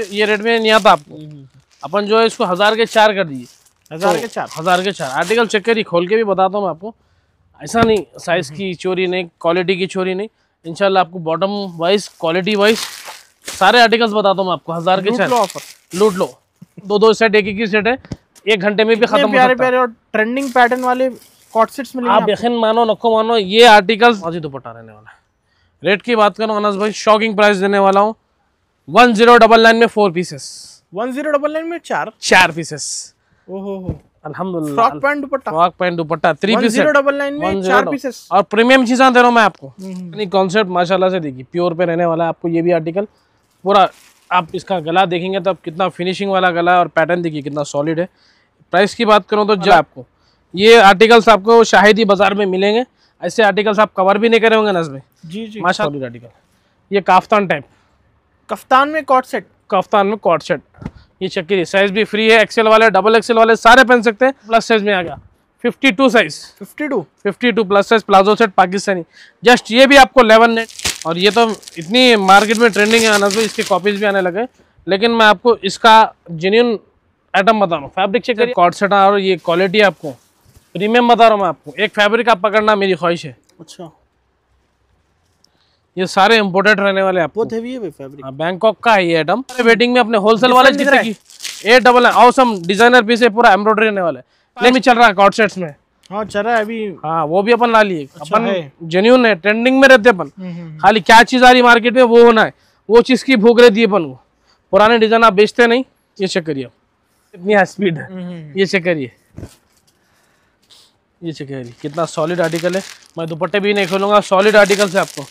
ये रेट में नहीं आता आपको हम्म, हम्म, हम्म। अपन जो है इसको हजार के चार कर दिए हजार के चार हजार के चार आर्टिकल चेक करिए खोल के भी बताता हूँ मैं आपको ऐसा नहीं साइज की चोरी नहीं क्वालिटी की चोरी नहीं इनशाला आपको बॉटम वाइज क्वालिटी वाइज सारे आर्टिकल्स बताता हूँ मैं आपको हजार के चार ऑफर लूट लो दो दो सेट एक एक ही सेट है एक घंटे में भी खत्म प्यारे प्यारे और ट्रेंडिंग पैटर्न वाले आप यकीन मानो नको मानो ये आर्टिकल्स आज दुपट्टा रहने वाला है रेट की बात करूँ अनस भाई शॉकिंग प्राइस देने वाला हूँ वन जीरो डबल नाइन में four pieces one zero double nine में चार चार पीसेस ओहो और प्रीमियम दे रहा हूँ मैं आपको हम्म, हम्म, हम्म। माशाल्लाह से देखिए प्योर पे रहने वाला है आपको ये भी आर्टिकल पूरा आप इसका गला देखेंगे तो आप कितना फिनिशिंग वाला गला और पैटर्न देखिए कितना सॉलिड है प्राइस की बात करूँ तो जो मतलब- आपको ये आर्टिकल्स आपको शाहिद बाजार में मिलेंगे ऐसे आर्टिकल्स आप कवर भी नहीं करे होंगे नजमे जी जी माशा आर्टिकल ये काफ्तान टाइप कफ्तान में कॉट सेट कफ्तान में कॉट सेट ये चेक कीजिए साइज भी फ्री है एक्सेल वाले डबल एक्सेल वाले सारे पहन सकते हैं प्लस साइज में आ गया 52 size 52 52 plus size palazzo set Pakistani just ये भी आपको 11 नेट और ये तो इतनी मार्केट में ट्रेंडिंग है आना तो इसके कॉपीज भी आने लगे लेकिन मैं आपको इसका जेन्यून आइटम बता रहा हूँ फैब्रिक चेक करिए कॉट सेट और ये क्वालिटी आपको प्रीमियम बता रहा हूँ मैं आपको एक फैब्रिक आप पकड़ना मेरी ख्वाहिश है अच्छा ये सारे इम्पोर्टेड रहने वाले आपको बैंकॉक हाँ, का है ये आइटम वेटिंग में अपने होलसेल वाले जैसे A double awesome designer piece है पूरा एम्ब्रॉयडरी रहने वाला है लेकिन चल रहा है कॉट सेट्स में हाँ चल रहा है अभी हाँ वो भी अपन ला लिए अच्छा अपन जेन्यून है ट्रेंडिंग में रहते अपन हम्म, हम्म। खाली क्या चीज आ रही मार्केट में वो होना है वो चीज की भूख रहती है अपन को पुराने डिजाइन आप बेचते नहीं ये चेक करिए इतनी हाई स्पीड है हम्म, ये चेक करिए ये चेक करिए कितना सॉलिड आर्टिकल है मैं दुपट्टे भी नहीं खोलूंगा सॉलिड आर्टिकल से आपको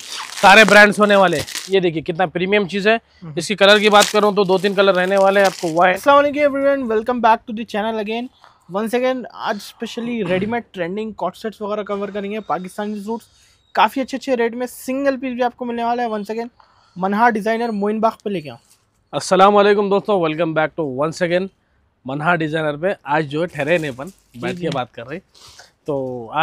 सारे ब्रांड्स होने वाले ये देखिए कितना प्रीमियम चीज है इसकी कलर की बात करूँ तो दो तीन कलर रहने वाले हैं आपको white everyone welcome back to channel again one second आज specially readymade trending cord sets वगैरह कवर करेंगे पाकिस्तानी सूट्स काफ़ी अच्छे अच्छे रेट में सिंगल पीस भी आपको मिलने वाला है one second Manha designer Moin Bagh पर लेके आऊँ वालेकुम दोस्तों welcome back to one second Manha designer पे आज जो है ठहरे नेपन अपन बैठ के बात कर रहे तो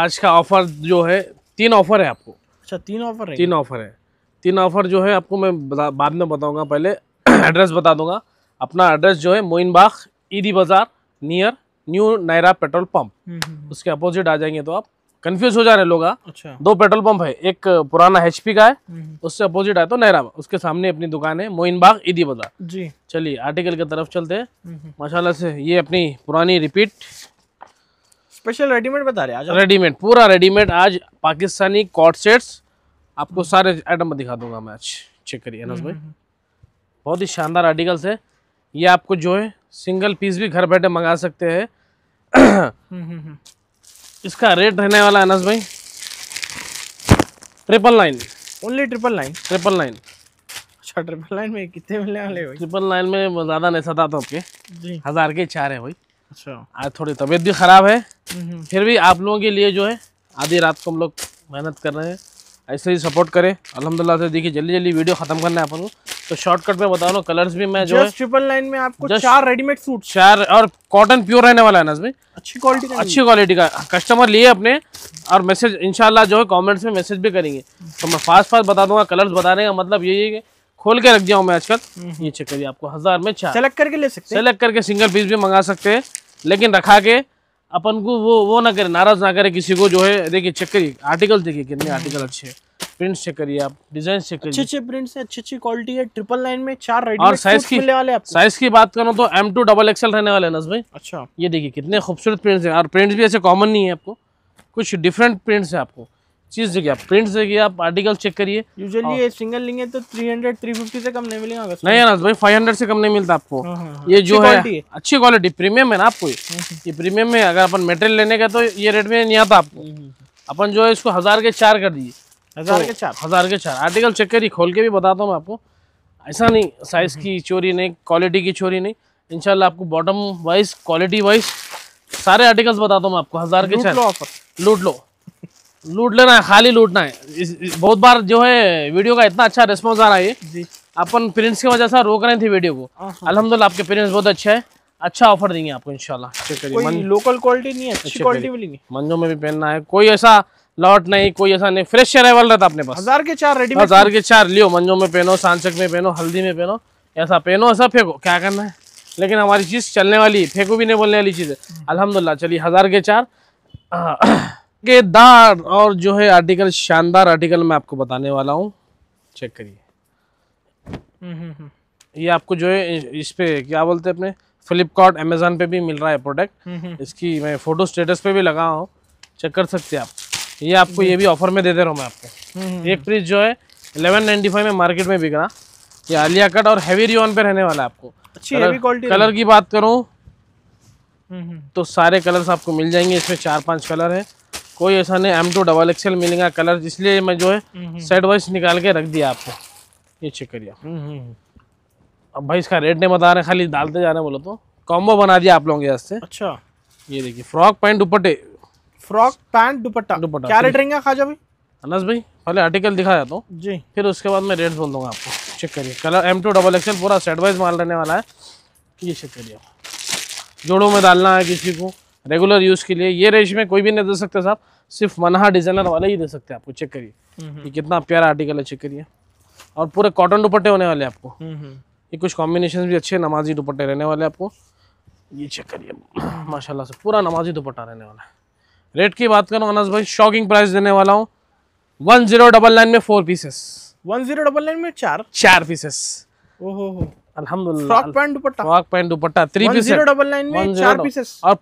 आज का ऑफ़र जो है तीन ऑफ़र है आपको अच्छा तीन ऑफर है तीन ऑफर है तीन ऑफर जो है आपको मैं बाद में बताऊँगा पहले एड्रेस बता दूंगा अपना एड्रेस जो है Moin Bagh Eidi Bazaar near new Nayara petrol pump hmm, hmm, hmm. उसके अपोजिट आ जाएंगे तो आप कंफ्यूज हो जा रहे लोग हाँ। अच्छा। दो पेट्रोल पंप है एक पुराना एचपी का है उससे अपोजिट आए तो नायरा उसके सामने अपनी दुकान है मोइन बाग ईदी बाजार जी चलिए आर्टिकल की तरफ चलते हैं माशाला से ये अपनी पुरानी रिपीट स्पेशल रेडीमेड बता रहे हैं रेडीमेड पूरा रेडीमेड आज पाकिस्तानी कॉट सेट्स आपको सारे आइटम दिखा दूंगा मैं आज चेक करिए अनस भाई हम्म, हम्म। बहुत ही शानदार आर्टिकल्स है ये आपको जो है सिंगल पीस भी घर बैठे मंगा सकते हैं हम्म, इसका रेट रहने वाला है अनस भाई triple nine only triple nine triple nine अच्छा ट्रिपल नाइन में कितने मिलने वाले ट्रिपल नाइन में ज़्यादा नहीं सता तो आपके जी हज़ार के चार है भाई अच्छा आज थोड़ी तबीयत भी खराब है हम्म। फिर भी आप लोगों के लिए जो है आधी रात को हम लोग मेहनत कर रहे हैं ऐसे ही सपोर्ट करें अलहमदिल्ला से देखिए जल्दी जल्दी वीडियो खत्म करना है अपन को तो शॉर्टकट में बता लो कलर्स भी मैं जो है ट्रिपल लाइन में आपको चार रेडीमेड सूट चार और कॉटन प्योर रहने वाला है ना इसमें अच्छी क्वालिटी का अच्छी क्वालिटी का कस्टमर लिए अपने और मैसेज इनशाला जो है कमेंट्स में मैसेज भी करेंगे तो मैं फास्ट फास्ट बता दूंगा कलर्स बताने का मतलब यही है कि खोल के रख दिया हूँ मैं आजकल हम्म। ये चेक करिए आपको हजार में चार सेलेक्ट करके ले सकते हैं सेलेक्ट करके सिंगल पीस भी मंगा सकते हैं लेकिन रखा के अपन को वो वो ना करे नाराज़ ना करे किसी को जो है देखिए चेक करिए आर्टिकल देखिए कितने आर्टिकल अच्छे प्रिंट चेक करिए आप डिजाइन चेक करिए अच्छे प्रिंट्स है अच्छी अच्छी क्वालिटी है ट्रिपल लाइन में चार राइट और साइज की साइज की बात करो तो एम टू डबल एक्सएल रहने वाले नस भाई अच्छा ये देखिए कितने खूबसूरत प्रिंट्स है और प्रिंट्स भी ऐसे कॉमन नहीं है आपको कुछ डिफरेंट प्रिंट्स है आपको चीज़ देखिए आप प्रिंट देखिए आप आर्टिकल चेक करिए यूजुअली ये सिंगल लेंगे तो 300 350 से कम नहीं मिलेगा नहीं यार भाई 500 से कम नहीं मिलता आपको हाँ, हाँ, हाँ। ये जो है अच्छी क्वालिटी प्रीमियम है ना आपको ये प्रीमियम हाँ, हाँ। में अगर अपन मेटेरियल लेने का तो ये रेट में नहीं आता आपको हम्म, हम्म, हम्म। अपन जो है इसको हज़ार के चार कर दीजिए हज़ार तो के चार हज़ार के चार आर्टिकल चेक करिए खोल के भी बताता हूँ मैं आपको ऐसा नहीं साइज़ की चोरी नहीं क्वालिटी की चोरी नहीं इनशाला आपको बॉटम वाइज क्वालिटी वाइज सारे आर्टिकल्स बताता हूँ मैं आपको हज़ार के चार लूट लो लूट लेना है खाली लूटना है इस, इस, बहुत बार जो है वीडियो का इतना अच्छा रिस्पॉन्स आ रहा है अपन पेरेंट्स की वजह से रोक रहे थे वीडियो को हाँ, हाँ। अलहमदुल्ला आपके पेरेंट्स बहुत अच्छे हैं अच्छा ऑफर देंगे आपको इंशाल्लाह मन... लोकल क्वालिटी नहीं है अच्छी क्वालिटी भी नहीं मंजो में भी पहनना है कोई ऐसा लॉट नहीं कोई ऐसा नहीं फ्रेश अरेवल रहता अपने पास हजार के चार रेडी हजार के चार लियो मंजो में पहनो सांचक में पहनो हल्दी में पहनो ऐसा पहनो ऐसा फेंको क्या करना है लेकिन हमारी चीज चलने वाली फेंको भी नहीं बोलने वाली चीज है हम्म। अलहमदुल्ला चलिए हजार के चार हाँ। दार और जो है आर्टिकल शानदार आर्टिकल मैं आपको बताने वाला हूँ चेक करिए हम्म, हम्म, हम्म। ये आपको जो है इस पे क्या बोलते हैं अपने फ्लिपकार्ट अमेजोन पे भी मिल रहा है प्रोडक्ट इसकी मैं फोटो स्टेटस पे भी लगा हूँ चेक कर सकते हैं आप ये आपको ये भी ऑफर में दे दे रहा हूँ मैं आपको एक फ्रिज जो है एलेवन नाइन्टी फाइव में मार्केट में बिक रहा ये आलिया कट और हैवी रिओन पे रहने वाला है आपको अच्छी कलर, कलर की बात करूँ तो सारे कलर्स आपको मिल जाएंगे इसमें चार पांच कलर है कोई ऐसा नहीं एम टू डबल एक्सएल मिलेगा कलर इसलिए मैं जो है सेट हम्म, वाइज हम्म। निकाल के रख दिया आपको ये चेक करिए हम्म, अब भाई इसका रेट नहीं बता रहे खाली डालते जा रहे बोलो तो कॉम्बो बना दिया आप लोगों के से अच्छा ये देखिए फ्रॉक पैंट दुपट्टे फ्रॉक पैंट दुपट्टा दुपट्टा क्या रेट रहेंगे खाजा भाई अनस भाई पहले आर्टिकल दिखा जाता हूँ जी फिर उसके बाद मैं रेट बोल दूंगा आपको चेक करिए colour M to double XL पूरा सेट वाइज माल रहने वाला है ये चेक करिए जोड़ों में डालना है किसी को रेगुलर यूज़ के लिए ये रेंज में कोई भी नहीं दे सकते साहब सिर्फ मनहा डिजाइनर वाले ही दे सकते हैं आपको चेक करिए ये कितना प्यारा आर्टिकल है चेक करिए और पूरे कॉटन दुपट्टे होने वाले आपको ये कुछ कॉम्बिनेशन भी अच्छे नमाजी दुपट्टे रहने वाले आपको ये चेक करिए माशाल्लाह से पूरा नमाजी दुपट्टा रहने वाला है रेट की बात करूँ अनस भाई शॉकिंग प्राइस देने वाला हूँ वन जीरो डबल नाइन में four pieces one zero double nine में चार चार पीसेस ओहो और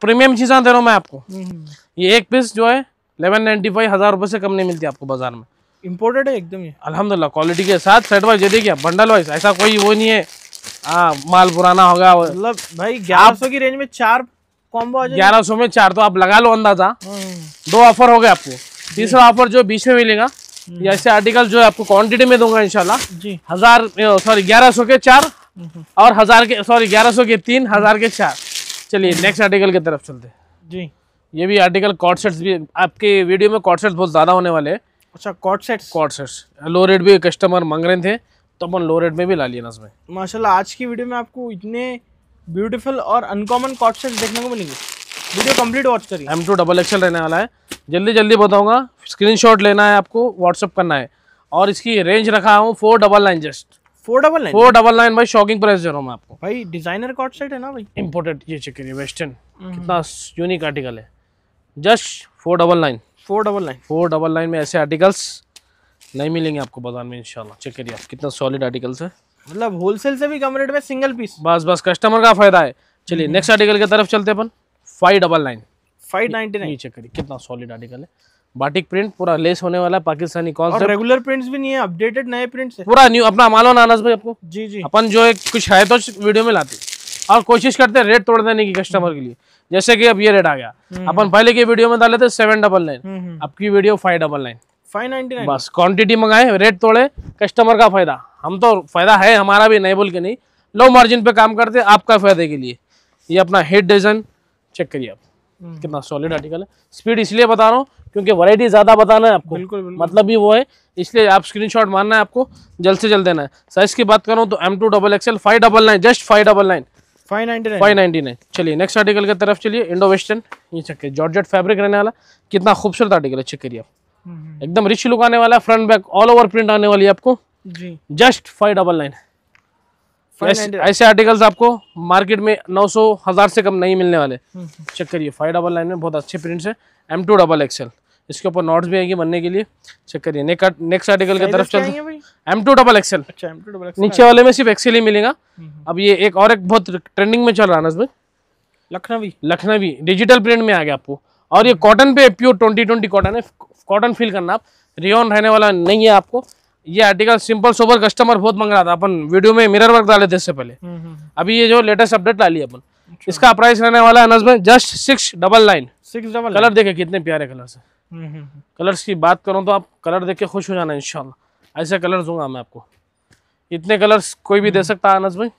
प्रीमियम दे रहा हूँ मैं आपको हम्म, हम्म। ये एक पीस जो है इलेवन फाइव हज़ार से कम नहीं मिलती आपको बाजार में इम्पोर्टेड है एकदम ये क्वालिटी के साथ सेट वाइज ये देखिए बंडल वाइज ऐसा कोई वो नहीं है हाँ, माल पुराना होगा मतलब भाई ग्यारह सौ की रेंज में चार कॉम्बो ग्यारह सौ में चार तो आप लगा लो अंदाजा हम्म। दो ऑफर हो गए आपको तीसरा ऑफर जो बीच में मिलेगा ऐसे आर्टिकल जो है आपको क्वान्टिटी में दूंगा इनशाला हजार सॉरी ग्यारह सौ के चार और हजार के सॉरी ग्यारह सौ के तीन हजार के चार चलिए नेक्स्ट हम्म। आर्टिकल की तरफ चलते जी ये भी आर्टिकल कॉर्ड सेट्स भी आपके वीडियो में कॉर्ड सेट्स बहुत ज़्यादा होने वाले हैं अच्छा cord sets cord sets low rate भी कस्टमर मांग रहे थे तो अपन लो रेट में भी ला लिया ना उसमें माशाल्लाह आज की वीडियो में आपको इतने ब्यूटीफुल और अनकॉमन कॉर्ड सेट्स देखने को मिलेंगे वीडियो कम्प्लीट वॉच करिए एम टू डबल एक्सल रहने वाला है जल्दी जल्दी बताऊँगा स्क्रीन लेना है आपको व्हाट्सअप करना है और इसकी रेंज रखा हूँ four double nine just four double nine four double nine भाई शॉकिंग प्राइस दे रहा हूँ मैं आपको भाई डिजाइनर कॉट सेट है ना भाई इम्पोर्टेड ये चेक करिए वेस्टर्न हम्म। कितना यूनिक आर्टिकल है just four double nine four double nine four double nine में ऐसे आर्टिकल्स नहीं मिलेंगे आपको बाजार में इंशाल्लाह चेक करिए आप कितना सॉलिड आर्टिकल्स है मतलब होलसेल से भी कम रेट में सिंगल पीस बस बस कस्टमर का फायदा है चलिए नेक्स्ट हम्म। आर्टिकल की तरफ चलते अपन five double nine five ninety nine check करिए कितना सॉलिड आर्टिकल है बाटिक प्रिंट पूरा लेस होने वाला पाकिस्तानी कौन सा रेगुलर प्रिंट्स भी नहीं है अपडेटेड नए प्रिंट्स है पूरा न्यू अपना मालो नानाज भाई आपको जी जी अपन जो है कुछ है तो वीडियो में लाते और कोशिश करते हैं रेट तोड़ देने की कस्टमर के लिए जैसे कि अब ये रेट आ गया हम्म। अपन पहले की वीडियो में डाले थे सेवन डबल नाइन अब की video five double nine five ninety nine बस क्वांटिटी मंगाए रेट तोड़े कस्टमर का फायदा हम तो फायदा है हमारा भी नहीं बोल के नहीं लो मार्जिन पे काम करते आपका फायदे के लिए ये अपना हेड डिजाइन चेक करिए आप हम्म। कितना सॉलिड आर्टिकल है स्पीड इसलिए बता रहा हूँ क्योंकि वराइटी ज़्यादा बताना है आपको बिल्कुल, बिल्कुल। मतलब भी वो है इसलिए आप स्क्रीनशॉट मारना है आपको जल्द से जल्द देना है साइज की बात करूँ तो M to double XL five double nine just five double nine five ninety nine चलिए नेक्स्ट आर्टिकल की तरफ चलिए इंडो वेस्टर्न ये चेक जॉर्ज जॉर्जेट फैब्रिक रहने वाला कितना खूबसूरत आर्टिकल है चेक करिए हम्म। एकदम रिच लुक आने वाला है front back all over print आने वाली है आपको जस्ट फाइव डबल नाइन ऐसे आर्टिकल्स आपको मार्केट में नौ सौ हजार से कम नहीं मिलने वाले चेक हम्म। करिए फाइव डबल नाइन में बहुत अच्छे प्रिंट्स है एम टू डबल एक्सएल इसके ऊपर नोट्स भी आएंगे बनने के लिए चेक करिए नेक्स्ट आर्टिकल की तरफ चलते हैं एम टू डबल एक्सएल नीचे वाले में सिर्फ एक्सेल ही मिलेगा हम्म, हम्म। अब ये एक और एक बहुत ट्रेंडिंग में चल रहा है ना इसमें लखनवी लखनवी डिजिटल प्रिंट में आ गया आपको और ये कॉटन पे प्योर ट्वेंटी ट्वेंटी कॉटन है कॉटन फील करना आप रियोन रहने वाला नहीं है आपको ये आर्टिकल सिंपल सोबर कस्टमर बहुत मांग रहा था अपन वीडियो में मिरर वर्क डाले थे इससे पहले हम्म, अभी ये जो लेटेस्ट अपडेट ला लिया अपन अच्छा। इसका प्राइस रहने वाला है नजमें just six double nine six double colour देखे कितने प्यारे कलर से कलर्स की बात करूँ तो आप कलर देख के खुश हो जाना इनशाला ऐसे कलर दूंगा मैं आपको इतने कलर्स कोई भी दे सकता है अनस भाई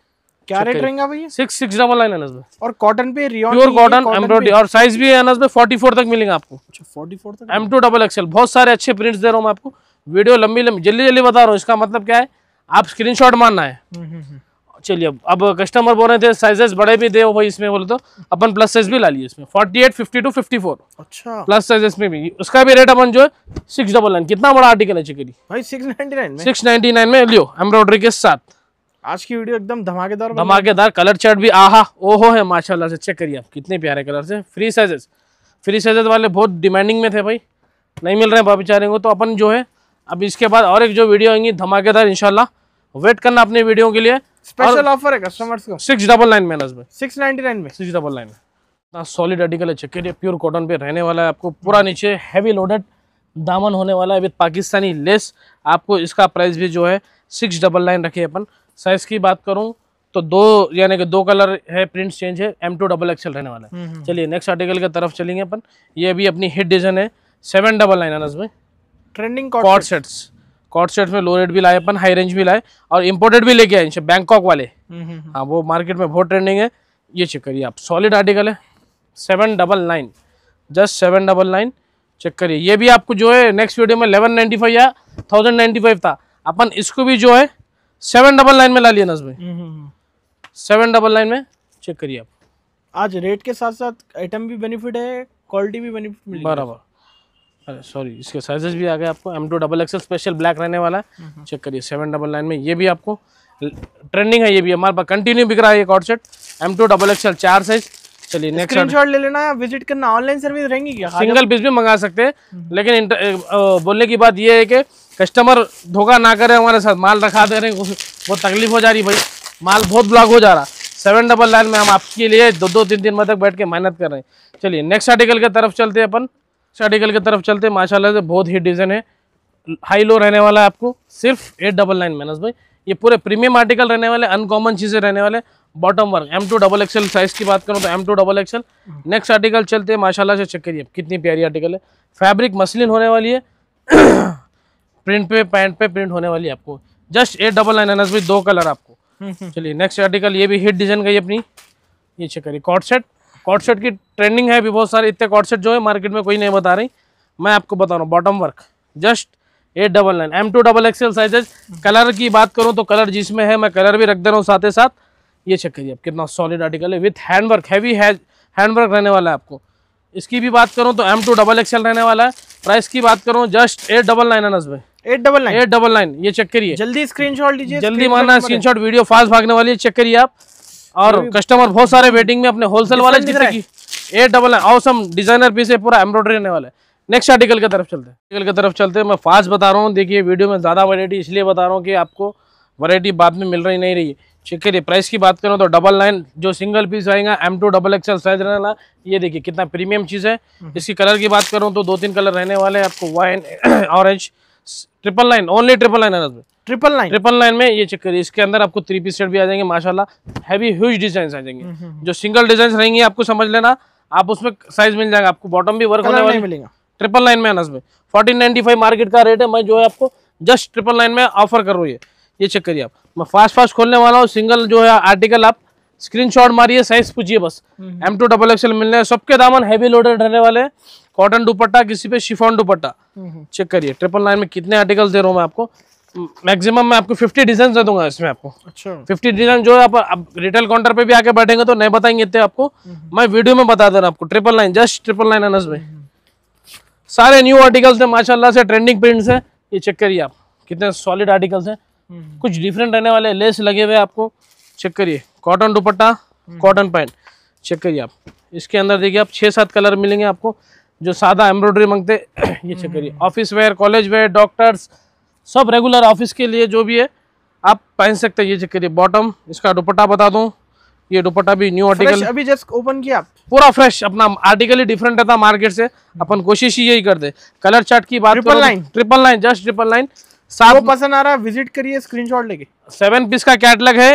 क्या रेट रहेगा भैया six six double line Anas भाई और कॉटन पे प्योर कॉटन एम्ब्रॉयडरी और साइज भी है अनस भाई फोर्टी फोर तक मिलेगा आपको एम टू डबल एक्सएल बहुत सारे अच्छे प्रिंट्स दे रहा हूँ मैं आपको वीडियो लंबी लंबी जल्दी जल्दी बता रहा हूँ इसका मतलब क्या है आप स्क्रीनशॉट मानना है हम्म, हम्म, हम्म। चलिए अब अब कस्टमर बोल रहे थे साइजेस बड़े भी दे भाई इसमें बोले तो अपन प्लस साइज भी ला लिए इसमें 48 52 54 अच्छा प्लस साइजेस में भी उसका भी रेट अपन जो है सिक्स डबल नाइन कितना बड़ा आर्टिकल है चिकरी भाई six ninety nine six ninety nine में लियो एम्ब्रॉयडरी के साथ आज की वीडियो एकदम धमाकेदार धमाकेदार कलर चार्ट भी आहा ओहो है माशाल्लाह से चेक करिए आप कितने प्यारे कलर से फ्री साइजेस फ्री साइजेस वाले बहुत डिमांडिंग में थे भाई नहीं मिल रहे हैं बेचारे को तो अपन जो है अब इसके बाद और एक जो वीडियो आएंगी धमाकेदार इनशाला वेट करना अपने वीडियो के लिए स्पेशल ऑफर है कस्टमर्स को सिक्स डबल नाइन में सिक्स नाइनटी नाइन में सिक्स डबल नाइन में सॉलिड आर्टिकल है चेक करिए प्योर कॉटन पे रहने वाला है आपको पूरा नीचे हैवी लोडेड दामन होने वाला है विद पाकिस्तानी लेस आपको इसका प्राइस भी जो है सिक्स डबल नाइन रखे अपन साइज की बात करूँ तो दो यानी कि दो कलर है प्रिंट चेंज है एम टू डबल एक्सएल रहने वाला है हम्म, हम्म। चलिए नेक्स्ट आर्टिकल की तरफ चलेंगे अपन ये अभी अपनी हिट डिजाइन है सेवन डबल नाइन है इसमें trending cord sets cord shirt में लो रेट भी लाए अपन हाई रेंज भी लाए और इम्पोर्टेड भी लेके आए इनसे बैंकॉक वाले हम्म, हम्म, हम्म। हाँ वो मार्केट में बहुत ट्रेंडिंग है ये चेक करिए आप सॉलिड आर्टिकल है seven double nine just seven double nine check करिए ये भी आपको जो है नेक्स्ट वीडियो में एलेवन नाइन्टी फाइव या थाउजेंड नाइन्टी फाइव था अपन इसको भी जो है सेवन डबल नाइन में ला लिया नजमें सेवन डबल नाइन में चेक करिए आप आज रेट के साथ साथ आइटम भी बेनिफिट है क्वालिटी भी बेनिफिट बराबर सॉरी इसके साइजेस भी आ गए आपको M to double XL special black रहने वाला है चेक हम्म। करिए सेवन डबल नाइन में ये भी आपको ट्रेंडिंग है ये भी हमारे पास कंटिन्यू बिक रहा है ये cord set M to double XL चार साइज चलिए नेक्स्ट स्क्रीनशॉट ले लेना या विजिट करना ऑनलाइन सर्विस रहेंगी क्या सिंगल पीस भी मंगा सकते हैं हम्म। लेकिन बोलने की बात यह है कि कस्टमर धोखा ना करे हमारे साथ माल रखा दे रहे वो तकलीफ हो जा रही भाई माल बहुत ब्लॉक हो जा रहा सेवन डबल नाइन में हम आपके लिए दो दो तीन दिन मतलब बैठ के मेहनत कर रहे हैं चलिए नेक्स्ट आर्टिकल की तरफ चलते हैं अपन आर्टिकल की तरफ चलते माशाल्लाह से बहुत ही डिज़ाइन है हाई लो रहने वाला है आपको सिर्फ एट डबल नाइन माइनस भाई ये पूरे प्रीमियम आर्टिकल रहने वाले अनकॉमन चीज़ें रहने वाले bottom work M to double XL size की बात करूँ तो M to double XL next article चलते हैं माशाला से चेक करिए कितनी प्यारी आर्टिकल है फैब्रिक मसलिन होने वाली है प्रिंट पे पैंट पे प्रिंट होने वाली है आपको जस्ट एट डबल नाइन एन एस दो कलर आपको हम्म, हम्म। चलिए नेक्स्ट आर्टिकल ये भी हिट डिज़ाइन गई अपनी ये चेक करिए कॉट सेट कॉट शर्ट की ट्रेंडिंग है भी बहुत सारे इतने कॉट शर्ट जो है मार्केट में कोई नहीं बता रही मैं आपको बता रहा हूँ bottom work just eight double nine M to double XL sizes colour की बात करूँ तो कलर जिसमें है मैं कलर भी रख दे रहा हूँ साथ ही साथ ये चेक करिए आप कितना सॉलिड आर्टिकल है विथ हैंडवर्क हैवी हैंडवर्क रहने वाला है आपको इसकी भी बात करूँ तो एम टू डबल एक्सएल रहने वाला है प्राइस की बात करूँ जस्ट एट डबल नाइन है भाई eight double nine eight double nine ये चेक करिए जल्दी स्क्रीनशॉट लीजिए जल्दी स्क्रीन स्क्रीनशॉट वीडियो फास्ट भागने वाली है चेक करिए आप और कस्टमर बहुत सारे वेटिंग में अपने होलसेल वाले जैसे कि ए डबल है औसम डिजाइनर पीस है पूरा एम्ब्रॉयडरी रहने वाला है नेक्स्ट आर्टिकल की तरफ चलते हैं आर्टिकल की तरफ चलते हैं मैं फास्ट बता रहा हूँ देखिए वीडियो में ज़्यादा वैरायटी इसलिए बता रहा हूँ कि आपको वैरायटी बाद में मिल रही नहीं रही है चेक करिए प्राइस की बात करूँ तो डबल नाइन जो सिंगल पीस आएगा M to double XL size रहने वाला ये देखिए कितना प्रीमियम चीज़ है हम्म। इसकी कलर की बात करूँ तो दो तीन कलर रहने वाले हैं आपको wine orange triple line only triple line है ट्रिपल लाइन ट्रिपल लाइन में ये चेक करिए इसके अंदर आपको थ्री पीस सेट भी आ जाएंगे माशाला हैवी ह्यूज डिजाइन आ जाएंगे हम्म, हम्म, हम्म। जो सिंगल डिजाइन रहेंगे आपको समझ लेना आप उसमें साइज मिल जाएगा आपको बॉटम भी वर्क होने वाली मिलेगा ट्रिपल लाइन में Anas fourteen ninety five market का रेट है मैं जो है आपको जस्ट ट्रिपल लाइन में ऑफर कर रही है ये चेक करिए आप मैं फास्ट फास्ट खोलने वाला हूँ सिंगल जो है आर्टिकल आप स्क्रीनशॉट मारिए साइज पूछिए बस एम टू डबल एक्सएल मिलने सबके दामन हैवी लोडेड रहने वाले हैं कॉटन दुपट्टा किसी पे शिफॉन दुपट्टा चेक हम्म, हम्म। करिए ट्रिपल नाइन में कितने आर्टिकल दे रहा हूँ मैं आपको मैक्सिमम मैं आपको 50 डिजाइन दे दूंगा इसमें आपको अच्छा 50 डिजाइन जो आप, आप रिटेल काउंटर पे भी आके बैठेंगे तो नहीं बताएंगे इतने आपको हम्म, मैं वीडियो में बता दे रहा आपको triple nine just triple nine एन में सारे न्यू आर्टिकल्स है माशाला से ट्रेंडिंग प्रिंट्स है ये चेक करिए आप कितने सॉलिड आर्टिकल्स है कुछ डिफरेंट रहने वाले लेस लगे हुए आपको चेक करिए कॉटन दुपट्टा कॉटन पैंट चेक करिए आप इसके अंदर देखिए आप छः सात कलर मिलेंगे आपको जो सादा एम्ब्रॉयडरी मांगते ये चेक करिए office wear college wear doctors सब रेगुलर ऑफिस के लिए जो भी है आप पहन सकते हैं ये चेक करिए बॉटम इसका दुपट्टा बता दूँ ये दुपट्टा भी न्यू आर्टिकल अभी जस्ट ओपन किया पूरा फ्रेश अपना आर्टिकल ही डिफरेंट रहता मार्केट से अपन कोशिश ही यही कर दे कलर चार्ट की बात triple line triple line just triple line साफ पसंद आ रहा है विजिट करिए स्क्रीनशॉट लेके सेवन पीस का कैटलॉग है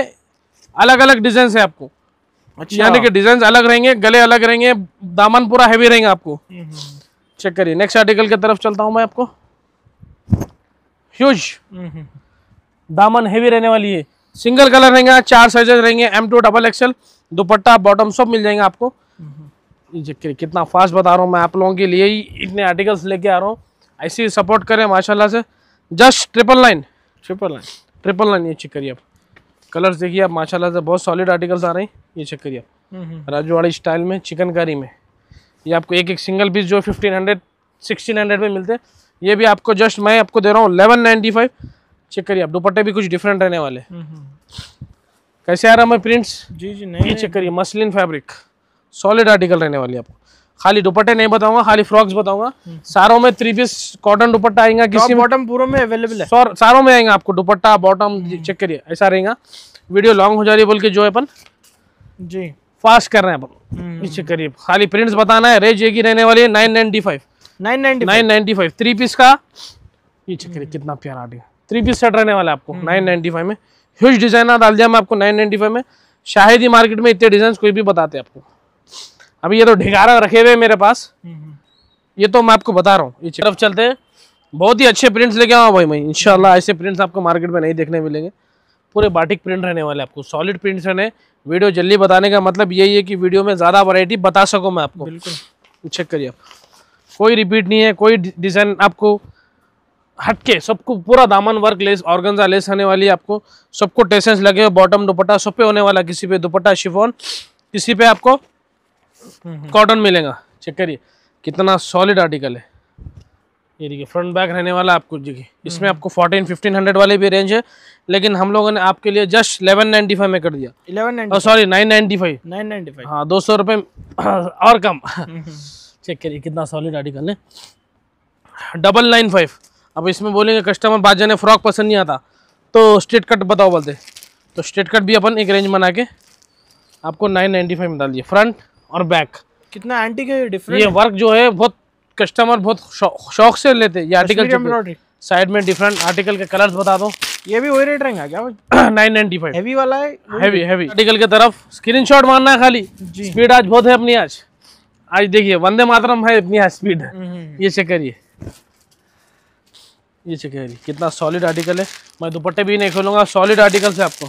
अलग अलग डिजाइन है आपको अच्छा यानी कि डिजाइन अलग रहेंगे गले अलग रहेंगे दामन पूरा हैवी रहेंगे आपको चेक हम्म, हम्म। करिए नेक्स्ट आर्टिकल की तरफ चलता हूँ मैं आपको ह्यूज हम्म, दामन हैवी रहने वाली है सिंगल कलर रहेंगे चार साइजेस रहेंगे एम टू डबल एक्सएल दुपट्टा बॉटम सब मिल जाएंगे आपको कितना फास्ट बता रहा हूँ मैं आप लोगों के लिए ही इतने आर्टिकल्स लेके आ रहा हूँ ऐसे ही सपोर्ट करें माशाल्लाह से just triple line triple line triple line ये चेक करिए आप कलर्स देखिए आप माशाल्लाह से बहुत सॉलिड आर्टिकल्स आ रहे हैं ये चेक करिए आप हम्म, हम्म। राजवाड़ी स्टाइल में चिकनकारी में ये आपको एक एक सिंगल पीस जो फिफ्टीन हंड्रेड सिक्सटीन हंड्रेड में मिलते हैं ये भी आपको जस्ट मैं आपको दे रहा हूँ अलेवन नाइन्टी फाइव चेक करिए आप दुपट्टे भी कुछ डिफरेंट रहने वाले हम्म, कैसे आ रहा मैं प्रिंट्स जी जी नहीं ये चेक करिए मसलिन फैब्रिक सॉलिड आर्टिकल रहने वाली आपको खाली दुपट्टे नहीं बताऊंगा खाली फ्रॉक्स बताऊंगा सारों में थ्री पीस कॉटन दुपट्टा आएगा किसी बॉटम पूरा में अवेलेबल है सारों में आएगा आपको दुपट्टा बॉटम हम्म। चेक करिए ऐसा रहेगा वीडियो लॉन्ग हो जा रही है बोल के जो है अपन जी फास्ट कर रहे हैं अपन चेक हम्म। करिए खाली प्रिंट्स बताना है रेंज एक ही रहने वाली है nine ninety five nine ninety nine ninety five three piece का ये चेक करिए कितना प्यार आ गया थ्री पीस सेट रहने वाला है आपको नाइन नाइनटी फाइव में ह्यूज डिजाइनर डाल दिया मैं आपको नाइन नाइनटी फाइव में शायद ही मार्केट में इतने डिजाइन कोई भी बताते आपको अभी ये तो ढिगारा रखे हुए मेरे पास हम्म, हम्म। ये तो मैं आपको बता रहा हूँ ये तरफ चलते हैं बहुत ही अच्छे प्रिंट्स लेके आऊँ भाई मैं इनशाला ऐसे प्रिंट्स आपको मार्केट में नहीं देखने मिलेंगे पूरे बाटिक प्रिंट रहने वाले आपको सॉलिड प्रिंट्स रहने वीडियो जल्दी बताने का मतलब यही है कि वीडियो में ज़्यादा वरायटी बता सको मैं आपको बिल्कुल चेक करिए आप कोई रिपीट नहीं है कोई डिज़ाइन आपको हटके सबको पूरा दामन वर्क लेस ऑर्गेंजा लेस आने वाली है आपको सबको टेसेंस लगे हुए बॉटम दुपट्टा सब पे होने वाला किसी पे दुपट्टा शिफोन किसी पे आपको कॉटन हम्म। मिलेगा चेक करिए कितना सॉलिड आर्टिकल है ये देखिए फ्रंट बैक रहने वाला आपको देखिए इसमें हम्म। आपको फोर्टीन फिफ्टीन हंड्रेड वाले भी रेंज है लेकिन हम लोगों ने आपके लिए जस्ट इलेवन नाइन्टी फाइव में कर दिया eleven sorry nine ninety five nine ninety five हाँ दो सौ रुपये और कम हम्म। चेक करिए कितना सॉलिड आर्टिकल है डबल नाइन फाइव अब इसमें बोलेंगे कस्टमर बात जाने फ्रॉक पसंद नहीं आता तो स्ट्रेट कट बताओ बोलते तो स्ट्रेट कट भी अपन एक रेंज बना के आपको नाइन नाइन्टी फाइव में डाल दिए फ्रंट और बैक कितना एंटीक है डिफरेंट ये वर्क जो है बहुत कस्टमर बहुत शौक से लेते हैं ये आर्टिकल साइड में डिफरेंट आर्टिकल के कलर्स बता दो ये भी वही रेट रहेगा क्या नाइन नाइनटी फाइव हैवी वाला है हैवी हैवी आर्टिकल के तरफ स्क्रीनशॉट मारना है खाली स्पीड आज बहुत है अपनी आज आज देखिए वंदे मातरम है अपनी आज स्पीड हम्म, हम्म, हम्म। ये चेक करिए ये चेक करिए कितना सॉलिड आर्टिकल है मैं दुपट्टे भी नहीं खोलूंगा सॉलिड आर्टिकल से आपको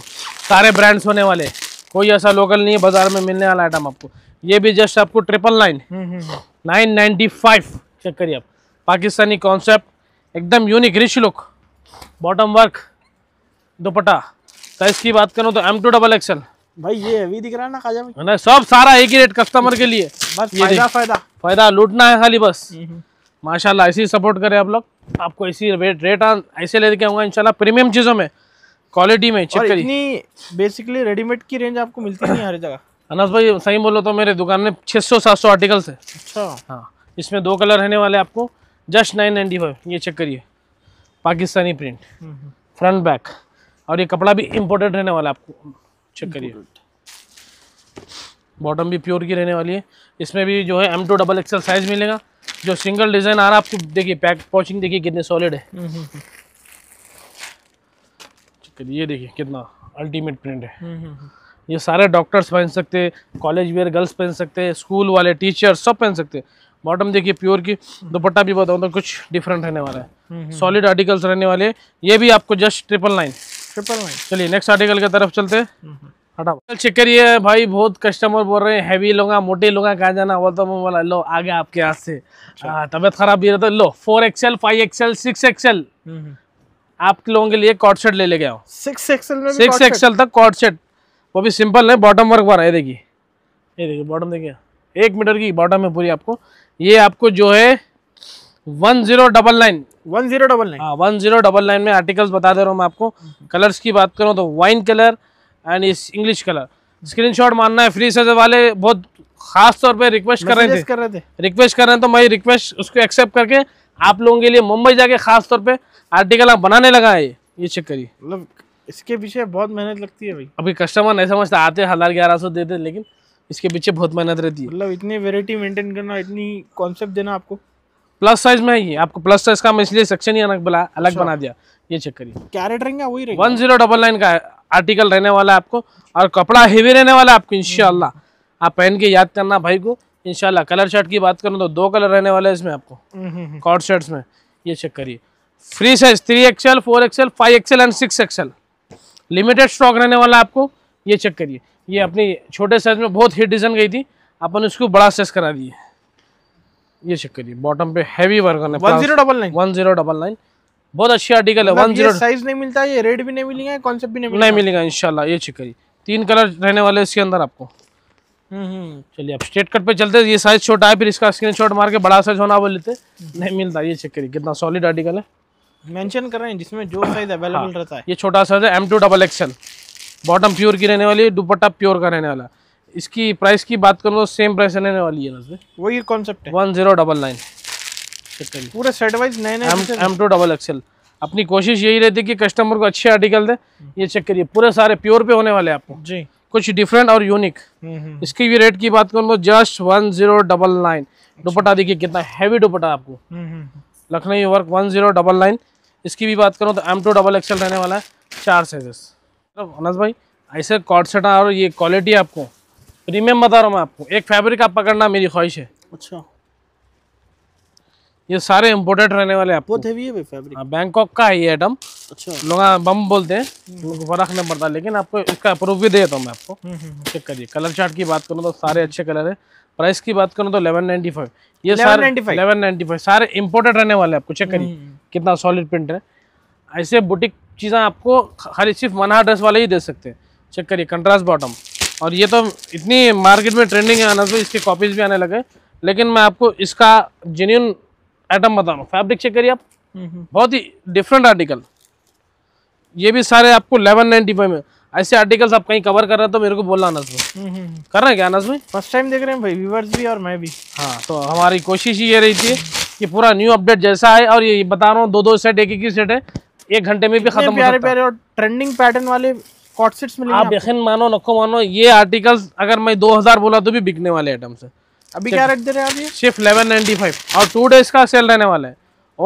सारे ब्रांड्स होने वाले कोई ऐसा लोकल नहीं है बाजार में मिलने वाला आइटम आपको ये भी जस्ट आपको triple nine nine ninety five check करिए आप पाकिस्तानी कॉन्सेप्ट एकदम unique rich look bottom work dupatta size की बात करूँ तो एम टू डबल एक्सएल भाई ये अभी दिख रहा है ना खाजा में सब सारा एक ही रेट कस्टमर के लिए बस ये फायदा फायदा फायदा लूटना है खाली बस हम्म, हम्म. माशाल्लाह ऐसे ही सपोर्ट करें आप लोग आपको ऐसी रेट रेट ऐसे लेके आऊंगा इंशाल्लाह प्रीमियम चीज़ों में क्वालिटी में चेक करिए बेसिकली रेडीमेड की रेंज आपको मिलती नहीं हर जगह अनस भाई सही बोलो तो मेरे दुकान में 600-700 आर्टिकल्स है अच्छा हाँ इसमें दो कलर रहने वाले आपको जस्ट नाइन नाइन्टी फाइव ये चेक करिए पाकिस्तानी प्रिंट फ्रंट बैक और ये कपड़ा भी इम्पोर्टेड रहने वाला आपको चेक करिए बॉटम भी प्योर की रहने वाली है इसमें भी जो है M to double XL size मिलेगा जो सिंगल डिज़ाइन आ रहा है आपको देखिए पैक पॉचिंग देखिए कितने सॉलिड है चेक हम्म, हम्म, हम्म। करिए ये देखिए कितना अल्टीमेट प्रिंट है ये सारे डॉक्टर्स पहन सकते कॉलेज वेयर गर्ल्स पहन सकते स्कूल वाले टीचर्स सब पहन सकते बॉटम देखिए प्योर की दुपट्टा भी बताऊँ तो कुछ डिफरेंट रहने वाला है सॉलिड हम्म, आर्टिकल्स हम्म, हम्म। रहने वाले ये भी आपको just triple nine triple nine चलिए नेक्स्ट आर्टिकल की तरफ चलते हटाओ चेक करिए है भाई बहुत कस्टमर बोल रहे हैं हैवी लूंगा मोटे लोग कहाँ जाना बोलता हूँ बोला लो आ गया आपके हाथ से अच्छा। हाँ, तबियत खराब भी रहता है तो, लो four XL five XL six XL आप लोगों के लिए कॉर्ड सेट ले ले गया सिक्स एक्सएल सिक्स एक्सएल तक कॉर्ड सेट वो भी सिंपल है बॉटम वर्क वाला है देखिए ये देखिए बॉटम देखिए एक मीटर की बॉटम है पूरी आपको ये आपको जो है one zero double nine one zero double nine हाँ वन जीरो डबल नाइन में आर्टिकल्स बता दे रहा हूँ मैं आपको कलर्स की बात करूँ तो वाइन कलर एंड इस इंग्लिश कलर स्क्रीनशॉट मानना है फ्री साइज वाले बहुत खास तौर पे रिक्वेस्ट कर रहे थे कर रहे थे रिक्वेस्ट कर रहे हैं तो मैं रिक्वेस्ट उसको एक्सेप्ट करके आप लोगों के लिए मुंबई जाके खास तौर पे आर्टिकल आप बनाने लगा है ये चेक करिए मतलब इसके पीछे बहुत मेहनत लगती है भाई अभी कस्टमर नहीं समझता आते हजार ग्यारह सौ देते लेकिन इसके पीछे बहुत मेहनत रहती है मतलब इतनी वेरायटी मेंटेन करना इतनी कॉन्सेप्ट देना आपको प्लस साइज में ही आपको प्लस साइज का मैं इसलिए सेक्शन ही अलग बना अलग अच्छा। बना दिया ये चेक करिए क्या रेट रहेंगे वही रहेगा वन जीरो डबल नाइन का आर्टिकल रहने वाला है आपको और कपड़ा हेवी रहने वाला है आपको इनशाला हम्म। आप पहन के याद करना भाई को इनशाला कलर शर्ट की बात करूँ तो दो कलर रहने वाला है इसमें आपको कॉट हम्म, शर्ट्स हम्म, में ये चेक करिए free size three XL four XL five XL and six XL limited stock रहने वाला आपको ये चेक करिए ये अपनी छोटे साइज में बहुत हिट डिजाइन गई थी अपन उसको बड़ा साइज करा दिए ये चेक करिए बॉटम पे हैवी वर्क है one zero double nine one zero double nine बहुत अच्छी आर्टिकल है वन जीरो साइज नहीं मिलता है ये रेड भी नहीं मिलेगा कॉन्सेप्ट भी नहीं नहीं मिलेगा इनशाला ये चेक करिए तीन कलर रहने वाले इसके अंदर आपको हम्म, हम्म। चलिए अब स्ट्रेट कट पे चलते हैं ये साइज छोटा है फिर इसका स्क्रीनशॉट मार के बड़ा साइज होना बोल लेते नहीं मिलता ये चेक करिए कितना सॉलिड आर्टिकल है मेंशन कर रहे हैं जिसमें जो साइज अवेलेबल हाँ, रहता है ये छोटा साइज है M to double XL bottom pure की रहने वाली है दुपट्टा प्योर का रहने वाला इसकी प्राइस की बात करूँ तो सेम प्राइस रहने वाली है नजर वही concept one zero double nine पूरे सेट वाइज नए नए एम टू डबल एक्सएल अपनी कोशिश यही रहती है कि कस्टमर को अच्छे आर्टिकल दे ये चेक करिए पूरे सारे प्योर पे होने वाले आपको जी कुछ डिफरेंट और यूनिक हम्म, हम्म, हम्म। इसकी भी रेट की बात करूँ तो just one zero double nine dupatta देखिए कितना हैवी दुपट्टा आपको Lucknow work one zero double nine इसकी भी बात करूँ तो एम टू डबल एक्सल रहने वाला है चार साइजेस मतलब अनस भाई ऐसे कॉर्ड सेट और ये क्वालिटी आपको प्रीमियम बता रहा हूँ मैं आपको एक फैब्रिक आप पकड़ना मेरी ख्वाहिश है अच्छा ये सारे इम्पोर्टेड रहने वाले आपको बैंकॉक हाँ, का है ये आइटम अच्छा लोग बम हाँ, बोलते हैं फर्क नहीं पड़ता लेकिन आपको इसका अप्रूव भी दे देता हूँ मैं आपको चेक हम्म, हम्म, हम्म। करिए कलर चार्ट की बात करूँ तो सारे अच्छे कलर है प्राइस की बात करूँ तो इलेवन नाइन्टी फाइव ये सारे नाइन्टी फाइव सारे इम्पोर्टेड रहने वाले आपको चेक करिए कितना सॉलिड प्रिंट है ऐसे बुटीक चीज़ें आपको खाली सिर्फ मनहा ड्रेस वाले ही दे सकते हैं चेक करिए कंट्रास्ट बॉटम और ये तो इतनी मार्केट में ट्रेंडिंग है आना तो इसके कॉपीज भी आने लगे लेकिन मैं आपको इसका जेन्यून आइटम बता रहा हूँ फैब्रिक चेक करिए आप बहुत ही डिफरेंट आर्टिकल ये भी सारे आपको इलेवन नाइनटी फाइव में ऐसे आर्टिकल्स आप कहीं कवर कर रहे तो मेरे को बोलना नज में कर रहे हैं क्या अनस भाई फर्स्ट टाइम देख रहे हैं भाई व्यूवर्स भी और मैं भी हाँ तो हमारी कोशिश ये रही थी कि पूरा न्यू अपडेट जैसा है और ये बता रहा हूँ दो दो सेट एक एक ही सेट है एक घंटे में भी खत्म प्यारे प्यारे और ट्रेंडिंग पैटर्न वाले कॉट सेट्स आप यकीन मानो नको मानो ये आर्टिकल्स अगर मैं 2000 बोला तो भी बिकने वाले आइटम्स है अभी क्या रेट दे रहे हैं आप ये सिर्फ लेवन नाइन्टी फाइव और टू डेज का सेल रहने वाला है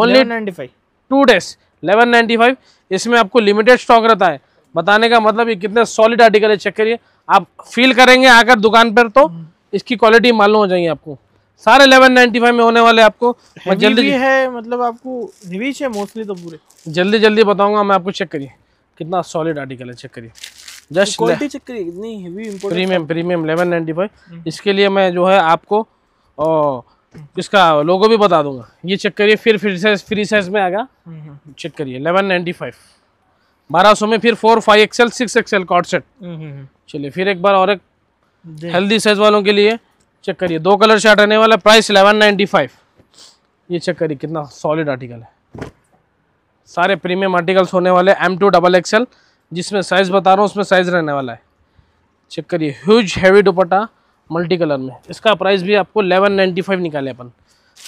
only ninety five two days eleven ninety five इसमें आपको लिमिटेड स्टॉक रहता है बताने का मतलब ये कितने सॉलिड आर्टिकल है चेक करिए आप फील करेंगे आकर दुकान पर तो इसकी क्वालिटी मालूम हो जाएगी आपको सारे इलेवन नाइन्टी फाइव में होने वाले आपको जल्दी है मतलब आपको रिवीच है मोस्टली तो पूरे जल्दी जल्दी बताऊंगा मैं आपको चेक करिए कितना सॉलिड आर्टिकल है चेक करिए जस्ट क्वालिटी चेक करिए इतनी हेवी इंपोर्टेड प्रीमियम प्रीमियम इसके लिए मैं जो है आपको इसका लोगो भी बता दूंगा ये चेक करिए फिर फिर साइज फ्री साइज में आएगा चेक हम्म, हम्म, हम्म। करिए बारह सौ में फिर four five XL six XL coord set चलिए फिर एक बार और एक हेल्दी साइज वालों के लिए चेक करिए दो कलर शर्ट रहने वाला प्राइस इलेवन नाइन्टी फाइव ये चेक करिए कितना सॉलिड आर्टिकल है सारे प्रीमियम आर्टिकल्स होने वाले एम टू डबल एक्सएल जिसमें साइज़ बता रहा हूँ उसमें साइज़ रहने वाला है चेक करिए huge heavy dupatta multi colour में इसका प्राइस भी आपको एलेवन नाइन्टी फाइव निकाले अपन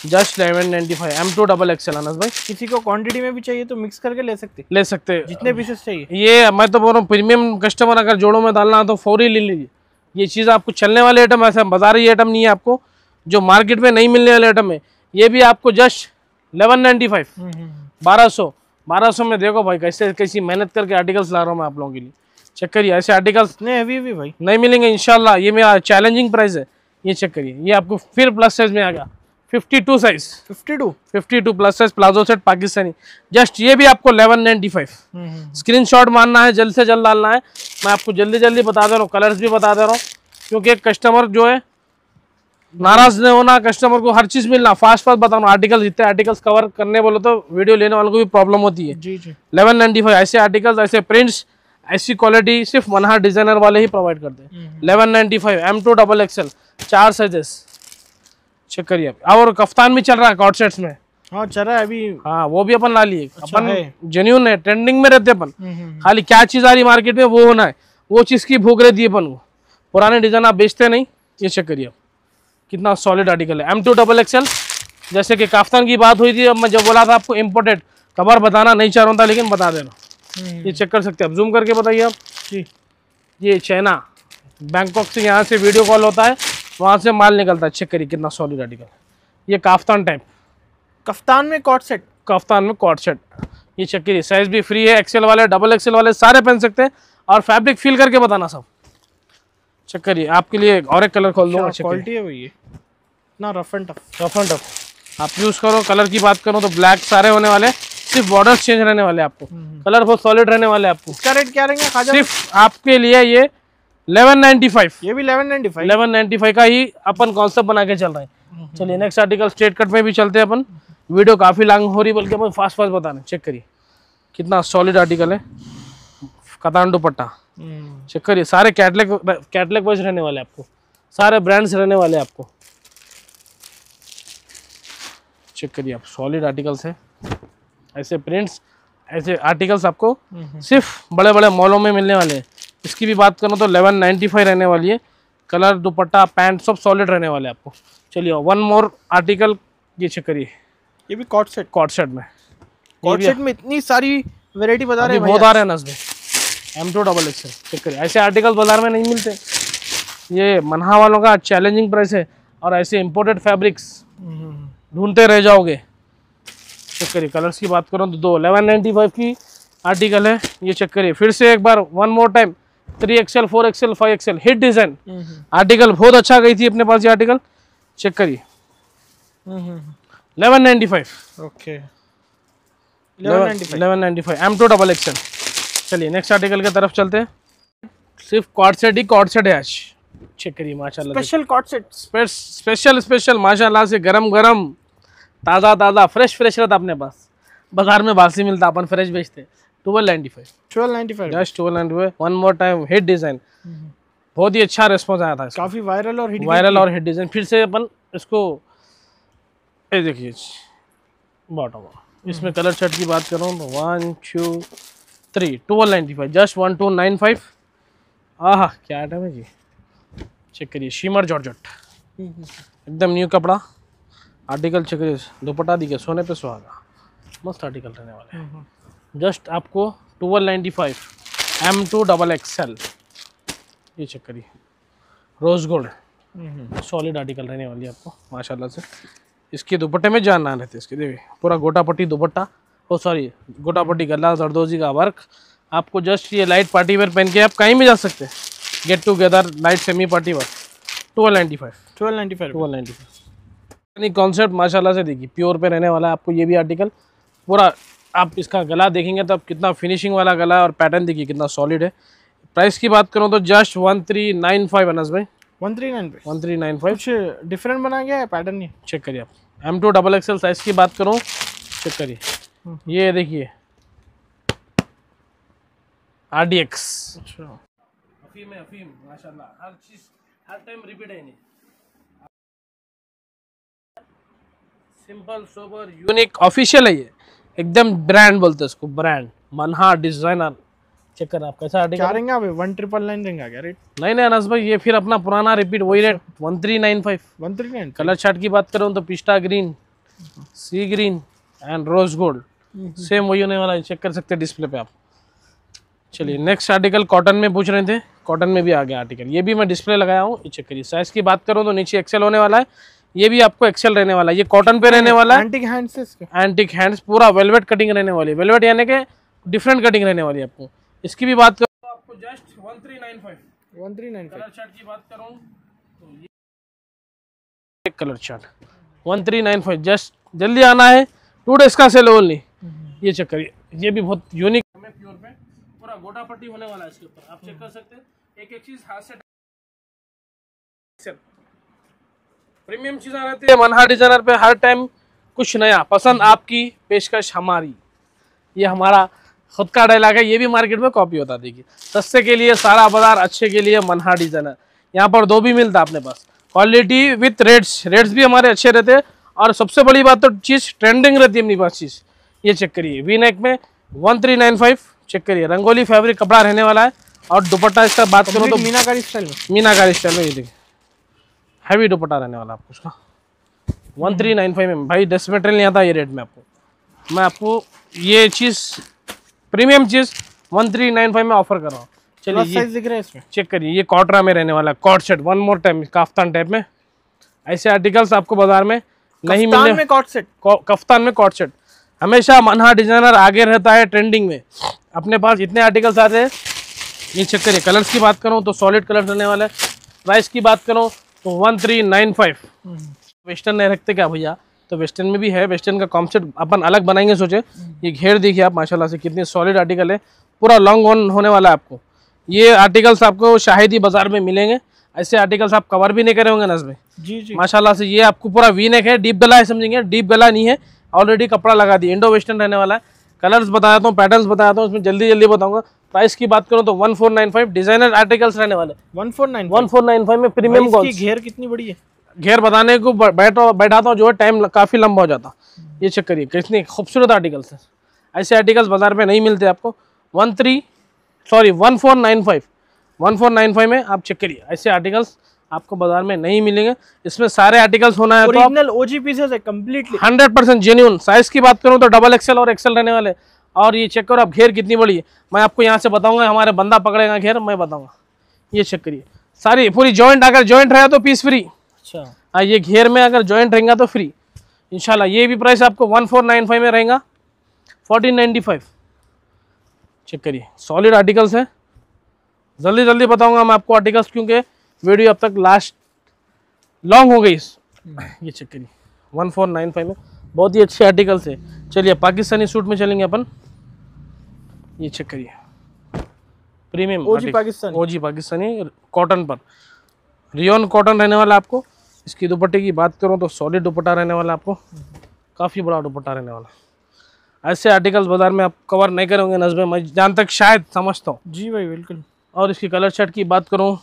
just eleven ninety five M to double XL Anas भाई किसी को क्वांटिटी में भी चाहिए तो मिक्स करके ले सकते ले सकते जितने पीसेस चाहिए ये मैं तो बोल रहा हूँ प्रीमियम कस्टमर अगर जोड़ों में डालना तो फौरी ले लीजिए ये चीज़ आपको चलने वाले आइटम बाजार बाजारी आइटम नहीं है आपको जो मार्केट में नहीं मिलने वाले आइटम है ये भी आपको जस्ट एलेवन नाइन्टी फाइव बारह सौ बारह में देखो भाई कैसे कैसी मेहनत करके आर्टिकल्स ला रहा हूँ मैं आप लोगों के लिए चेक करिए ऐसे आर्टिकल्स नहीं अभी भी भाई नहीं मिलेंगे इनशाला ये मेरा चैलेंजिंग प्राइस है ये चेक करिए ये आपको फिर प्लस साइज में आ गया 52 size 52 52 plus size palazzo set Pakistani just ये भी आपको 1195 स्क्रीनशॉट मानना है जल्द से जल्द डालना है मैं आपको जल्दी जल्दी बता दे रहा हूँ कलर्स भी बता दे रहा हूँ क्योंकि एक कस्टमर जो है नाराज नहीं होना कस्टमर को हर चीज मिलना फास्ट फास्ट बताना आर्टिकल जितने आर्टिकल्स कवर करने बोलो तो वीडियो लेने वालों को भी प्रॉब्लम होती है जी जी लेवन नाइन्टी फाइव ऐसे आर्टिकल्स ऐसे प्रिंट्स ऐसी क्वालिटी सिर्फ मनहार डिजाइनर वाले ही प्रोवाइड करते हैं eleven ninety five M to double XL चार साइजेस चेक करिए और कफ्तान भी चल रहा है कॉट सेट्स में हाँ चल रहा है अभी हाँ वो भी अपन ला लिए अच्छा, अपन जेन्यून है ट्रेंडिंग में रहते अपन हम्म, हम्म, हम्म। खाली क्या चीज आ रही मार्केट में वो होना है वो चीज की भूख रहती है अपन को पुराने डिजाइन आप बेचते नहीं ये चेक करिए आप कितना सॉलिड आर्टिकल है एम टू डबल एक्सएल जैसे कि काफ्तान की बात हुई थी अब मैं जब बोला था आपको इम्पोर्टेड कवर बताना नहीं चाह रहा था लेकिन बता देना हम्म। ये चेक कर सकते हैं आप जूम करके बताइए आप जी ये चाइना बैंकॉक से यहाँ से वीडियो कॉल होता है वहाँ से माल निकलता है चेक करिए कितना सॉलिड आर्टिकल ये काफ्तान टाइप कफ्तान में कॉट सेट कफ्तान में कॉट सेट ये चेक करिए साइज़ भी फ्री है एक्सेल वाले डबल एक्सेल वाले सारे पहन सकते हैं और फैब्रिक फील करके बताना सब चेक करिए आपके लिए और एक कलर खोल दूंगा क्वालिटी है वही ना rough and tough rough and tough आप यूज़ करो कलर की बात करो तो ब्लैक सारे होने वाले सिर्फ बॉर्डर चेंज रहने वाले आपको कलर हम्म। बहुत सॉलिड रहने वाले आपको इसका रेट क्या रहेंगे सिर्फ आपके लिए ये 1195 ये भी 1195 1195 का ही अपन कॉन्सेप्ट बना के चल रहे हैं हम्म। चलिए नेक्स्ट आर्टिकल स्ट्रेट कट में भी चलते हैं अपन वीडियो काफ़ी लॉन्ग हो रही बल्कि अपन फास्ट फास्ट बता रहे चेक करिए कितना सॉलिड आर्टिकल है कतान दुपट्टा हम्म। करिए सारे कैटलॉग कैटलॉग वाइज रहने वाले आपको सारे ब्रांड्स रहने वाले आपको चेक करिए आप सॉलिड आर्टिकल्स है ऐसे प्रिंट्स ऐसे आर्टिकल्स आपको हम्म। सिर्फ बड़े बड़े मॉलों में मिलने वाले हैं इसकी भी बात करूँ तो एलेवन नाइन्टी फाइव रहने वाली है कलर दुपट्टा पैंट सब सॉलिड रहने वाले आपको चलिए वन मोर आर्टिकल ये चेक करिए ये भी कॉट सेट कॉट सेट में कॉट सेट में इतनी सारी वेरायटी बता रहे हैं बहुत आ रहे हैं नजर M to double XL check करिए ऐसे आर्टिकल बाजार में नहीं मिलते ये मनहा वालों का चैलेंजिंग प्राइस है और ऐसे इम्पोर्टेड हम्म। फैब्रिक्स ढूंढते रह जाओगे चेक करिए कलर्स की बात करूँ तो दो एलेवन नाइन्टी फाइव की आर्टिकल है ये चेक करिए फिर से एक बार one more time three XL four XL five XL hit design article बहुत अच्छा गई थी अपने पास ये आर्टिकल चेक करिए ninety hmm. Five okay M to double XL चलिए नेक्स्ट आर्टिकल की तरफ चलते हैं सिर्फ कॉट सेट ही कॉट सेट है आज चेक करिए माशाल्लाह special coord set special special माशाल्लाह से गरम गरम ताज़ा ताज़ा फ्रेश फ्रेश रहता अपने पास बाजार में बासी मिलता अपन फ्रेश बेचते twelve ninety five twelve ninety five just twelve ninety five one more time hit design बहुत ही अच्छा रिस्पॉन्स आया था काफ़ी वायरल और वायरल और हिट डिज़ाइन फिर से अपन इसको ये देखिए बॉटम इसमें कलर शर्ट की बात करूँ तो one two three twelve ninety five just one two nine five आह क्या आइटम है जी चेक करिए शीमर जॉर्जट एकदम न्यू कपड़ा आर्टिकल चेक करिए दुपट्टा दिखे सोने पे सुहागा मस्त आर्टिकल रहने वाले हैं जस्ट आपको twelve ninety five M to double XL ये चेक करिए रोज़ गोल्ड सॉलिड आर्टिकल रहने वाली है आपको माशाल्लाह से इसके दुपट्टे में जान ना रहते इसके देखिए पूरा गोटा पट्टी दुपट्टा ओ oh, सॉरी गोटापट्टी गला जरदोजी का वर्क आपको जस्ट ये लाइट पार्टी वेयर पहन के आप कहीं भी जा सकते हैं get together light semi party work twelve ninety five twelve ninety five twelve ninety five concept माशाला से देखिए प्योर पे रहने वाला है आपको ये भी आर्टिकल पूरा आप इसका गला देखेंगे तो आप कितना फिनिशिंग वाला गला और पैटर्न देखिए कितना सॉलिड है प्राइस की बात करूँ तो just one three nine five Anas भाई one three nine one three nine five कुछ डिफरेंट बना गया है पैटर्न ये चेक करिए आप M to double XL size की बात करूँ चेक करिए ये देखिए आर डी एक्स अच्छा अफीम है अफीम माशाल्लाह हर चीज हर टाइम रिपीट है नहीं सिंपल सोबर यूनिक ऑफिशियल है ये एकदम ब्रांड बोलते हैं इसको ब्रांड मनहा डिजाइनर चेक कर आप कैसा क्या रहेगा आप वन ट्रिपल नाइन रहेगा क्या रेट नहीं नहीं अनस भाई ये फिर अपना पुराना रिपीट वही rate one three nine five one three nine colour chart की बात करूँ तो pista green sea green and rose gold same वही होने वाला है चेक कर सकते हैं डिस्प्ले पे आप चलिए नेक्स्ट आर्टिकल कॉटन में पूछ रहे थे कॉटन में भी आ गया आर्टिकल ये भी मैं डिस्प्ले लगाया हूँ ये चेक करिए साइज की बात करूँ तो नीचे एक्सेल होने वाला है ये भी आपको एक्सेल रहने वाला है ये कॉटन पे रहने वाला है एंटिक हैंड्स एंटिक हैंड्स पूरा वेलवेट कटिंग रहने वाली है वेलवेट यानी कि डिफरेंट कटिंग रहने वाली है आपको इसकी भी बात करूँ तो आपको just one three nine five one three nine colour chart की बात करूँ तो ये colour chart one three nine five just जल्दी आना है टू डेज का सेल ओनली ये चेक करिए ये भी बहुत यूनिक हमें प्योर में पूरा गोटा पट्टी होने वाला है इसके ऊपर आप चेक कर सकते हैं एक एक चीज हाथ से प्रीमियम चीज़ आ रहती है मनहा डिजाइनर पे हर टाइम कुछ नया पसंद आपकी पेशकश हमारी ये हमारा खुद का डायलॉग है ये भी मार्केट में कॉपी होता देखिए सस्ते के लिए सारा बाजार अच्छे के लिए मनहार डिजाइनर यहाँ पर दो भी मिलता अपने पास क्वालिटी विथ रेट्स रेट्स भी हमारे अच्छे रहते हैं और सबसे बड़ी बात तो चीज़ ट्रेंडिंग रहती है अपनी पास चीज़ ये चेक करिए वी नेक में one three nine five check करिए रंगोली फैब्रिक कपड़ा रहने वाला है और दुपट्टा इसका बात करो तो मीनाकारी स्टाइल में मीनाकारी स्टाइल में ये देखिए हैवी दुपट्टा रहने वाला आपको उसका वन थ्री नाइन फाइव में भाई डेस्ट मेटेरियल नहीं आता ये रेट में आपको मैं आपको ये चीज़ प्रीमियम चीज़ वन थ्री नाइन फाइव में ऑफर कर रहा हूँ चलिए चेक करिए ये कॉटरा में रहने वाला coord set one more time kaftan type में ऐसे आर्टिकल्स आपको बाजार में नहीं मिलने में कॉट सेट कफ्तान में कॉट सेट हमेशा मनहा डिजाइनर आगे रहता है ट्रेंडिंग में अपने पास इतने आर्टिकल्स आते हैं ये चेक करिए कलर्स की बात करूँ तो सॉलिड कलर रहने वाला है प्राइस की बात करूँ तो one three nine five western नहीं रखते क्या भैया तो वेस्टर्न में भी है वेस्टर्न का कॉन्सेप्ट अपन अलग बनाएंगे सोचे ये घेर देखिए आप माशाला से कितने सॉलिड आर्टिकल है पूरा लॉन्ग ऑन होने वाला है आपको ये आर्टिकल्स आपको शाहिदी बाजार में मिलेंगे ऐसे आर्टिकल्स आप कवर भी नहीं करे होंगे नज में जी जी माशाल्लाह से ये आपको पूरा वी नेक है डीप गला है समझेंगे डीप गला नहीं है ऑलरेडी कपड़ा लगा दिया इंडो वेस्टर्न रहने वाला है कलर्स बताया था तो पैटर्न्स बताया था तो उसमें जल्दी जल्दी बताऊंगा प्राइस की बात करूँ तो one four nine five designer articles रहने वाले one four nine one four nine five में प्रीमियम घेर कितनी बड़ी है घेर बताने को बैठा बैठाता हूँ जो है टाइम काफ़ी लंबा हो जाता ये चेक करिए कितने खूबसूरत आर्टिकल्स हैं ऐसे आर्टिकल्स बाजार में नहीं मिलते आपको one three sorry one four nine five one four nine five में आप चेक करिए ऐसे आर्टिकल्स आपको बाजार में नहीं मिलेंगे इसमें सारे आर्टिकल्स होना है ओरिजिनल ओजी पीसेस है completely hundred percent genuine size की बात करूँ तो डबल एक्सेल और एक्सेल रहने वाले और ये चेक करो आप घेर कितनी बड़ी है मैं आपको यहाँ से बताऊंगा हमारे बंदा पकड़ेगा घेर मैं बताऊंगा ये चेक करिए सारी पूरी जॉइंट अगर जॉइंट रहेगा तो पीस फ्री अच्छा हाँ, ये घेर में अगर जॉइंट रहेगा तो फ्री इनशाला ये भी प्राइस आपको वन फोर नाइन फाइव में रहेगा फोर्टीन नाइन्टी फाइव चेक करिए सॉलिड आर्टिकल्स है जल्दी जल्दी बताऊंगा मैं आपको आर्टिकल्स क्योंकि वीडियो अब तक लास्ट लॉन्ग हो गई हम्म। ये चेक करिए वन फोर नाइन फाइव में बहुत ही अच्छे आर्टिकल्स है चलिए पाकिस्तानी सूट में चलेंगे अपन ये चेक करिए premium OG Pakistani OG Pakistani cotton पर रियोन कॉटन रहने वाला आपको इसकी दुपट्टे की बात करूँ तो सॉलिड दुपट्टा रहने वाला आपको काफ़ी बड़ा दुपट्टा रहने वाला ऐसे आर्टिकल्स बाजार में आप कवर नहीं करेंगे नजबे मैं जहाँ तक शायद समझता हूँ जी भाई बिल्कुल और इसकी कलर शर्ट की बात करूँ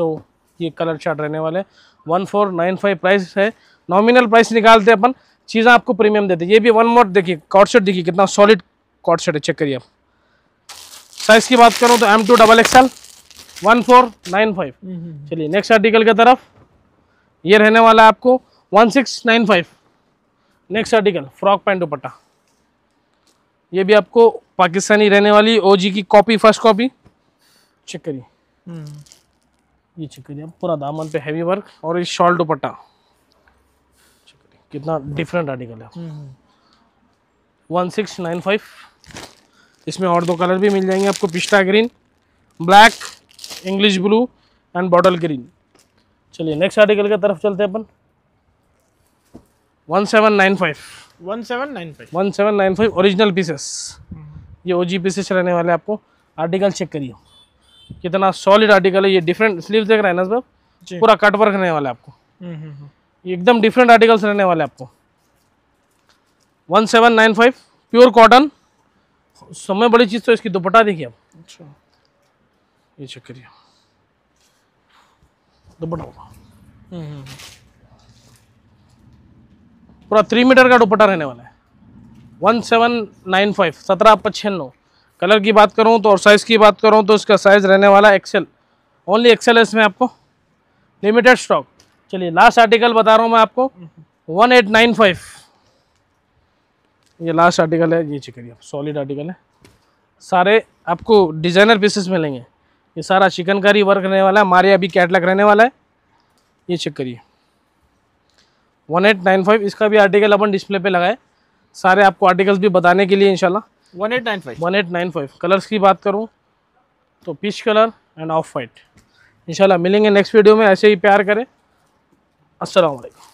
तो ये कलर चार्ट रहने वाले one four nine five price है नॉमिनल प्राइस निकालते हैं अपन चीज़ें आपको प्रीमियम देते ये भी वन मोट देखिए कॉट शर्ट देखिए कितना सॉलिड कॉट शर्ट है चेक करिए आप साइज़ की बात करूँ तो M to double XL one four nine five hmm, hmm, hmm. चलिए नेक्स्ट आर्टिकल की तरफ ये रहने वाला है आपको one six nine five next article frock pant dupatta ये भी आपको पाकिस्तानी रहने वाली ओजी की कॉपी फर्स्ट कॉपी चेक करिए ये चेक करिए पूरा दामन पे हैवी वर्क और ये शॉल दुपट्टा कितना डिफरेंट आर्टिकल है वन सिक्स नाइन फाइव इसमें और दो कलर भी मिल जाएंगे आपको pista green black English blue and bottle green चलिए नेक्स्ट आर्टिकल की तरफ चलते हैं अपन one seven nine five one seven nine five one seven nine five original pieces ये ओजी पीसेस रहने वाले आपको आर्टिकल चेक करिए कितना सॉलिड आर्टिकल है ये डिफरेंट स्लीव देख रहे हैं ना साहब पूरा कट वर्क रहने वाला है आपको हम्म, हम्म, हम्म। एकदम डिफरेंट आर्टिकल्स रहने वाले आपको one seven nine five pure cotton समय बड़ी चीज़ तो इसकी दुपट्टा देखिए आप अच्छा ये चेक करिए दुपट्टा पूरा थ्री मीटर का दुपट्टा रहने वाला है वन सेवन नाइन फाइव सत्रह पचानवे कलर की बात करूँ तो और साइज़ की बात करूँ तो इसका साइज़ रहने वाला एक्सेल ओनली एक्सेल है इसमें आपको लिमिटेड स्टॉक चलिए लास्ट आर्टिकल बता रहा हूँ मैं आपको वन एट नाइन फाइव ये लास्ट आर्टिकल है ये चेक करिए सॉलिड आर्टिकल है सारे आपको डिज़ाइनर पीसेस मिलेंगे ये सारा चिकनकारी वर्क रहने वाला है मारिया अभी कैटलॉग रहने वाला है ये चेक करिए वन एट नाइन फाइव इसका भी आर्टिकल अपन डिस्प्ले पे लगाए सारे आपको आर्टिकल्स भी बताने के लिए इंशाल्लाह one eight nine five one eight nine five colours की बात करूँ तो peach colour and off white इंशाल्लाह मिलेंगे नेक्स्ट वीडियो में ऐसे ही प्यार करें असलकम